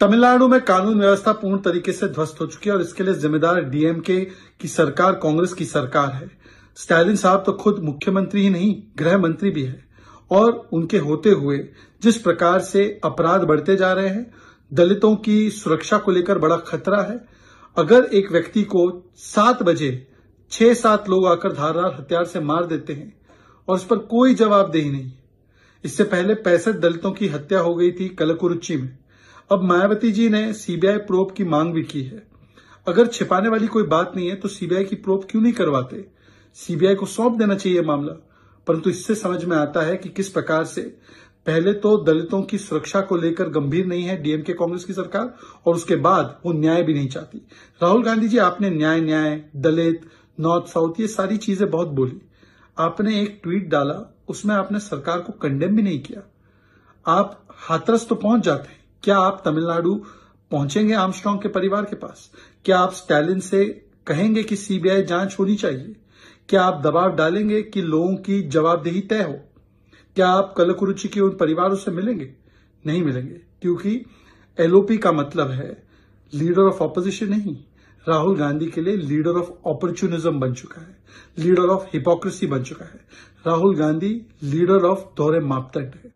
तमिलनाडु में कानून व्यवस्था पूर्ण तरीके से ध्वस्त हो चुकी है और इसके लिए जिम्मेदार डीएमके की सरकार कांग्रेस की सरकार है स्टालिन साहब तो खुद मुख्यमंत्री ही नहीं गृह मंत्री भी है और उनके होते हुए जिस प्रकार से अपराध बढ़ते जा रहे हैं दलितों की सुरक्षा को लेकर बड़ा खतरा है अगर एक व्यक्ति को सात बजे छह सात लोग आकर धारदार हथियार से मार देते हैं और उस पर कोई जवाबदेही नहीं इससे पहले पैंसठ दलितों की हत्या हो गई थी कलकुरुची में अब मायावती जी ने सीबीआई प्रोप की मांग भी की है अगर छिपाने वाली कोई बात नहीं है तो सीबीआई की प्रोप क्यों नहीं करवाते सीबीआई को सौंप देना चाहिए मामला परंतु इससे समझ में आता है कि किस प्रकार से पहले तो दलितों की सुरक्षा को लेकर गंभीर नहीं है डीएमके कांग्रेस की सरकार और उसके बाद वो न्याय भी नहीं चाहती राहुल गांधी जी आपने न्याय न्याय दलित नॉर्थ साउथ ये सारी चीजें बहुत बोली आपने एक ट्वीट डाला उसमें आपने सरकार को कंडेम भी नहीं किया आप हाथरस तो पहुंच जाते हैं क्या आप तमिलनाडु पहुंचेंगे आर्मस्ट्रांग के परिवार के पास क्या आप स्टैलिन से कहेंगे कि सीबीआई जांच होनी चाहिए क्या आप दबाव डालेंगे कि लोगों की जवाबदेही तय हो क्या आप कलकुरुचि के उन परिवारों से मिलेंगे नहीं मिलेंगे क्योंकि एलओपी का मतलब है लीडर ऑफ ऑपोजिशन नहीं राहुल गांधी के लिए लीडर ऑफ अपॉर्चुनिज्म बन चुका है लीडर ऑफ हिपोक्रेसी बन चुका है राहुल गांधी लीडर ऑफ दौरे मापदंड है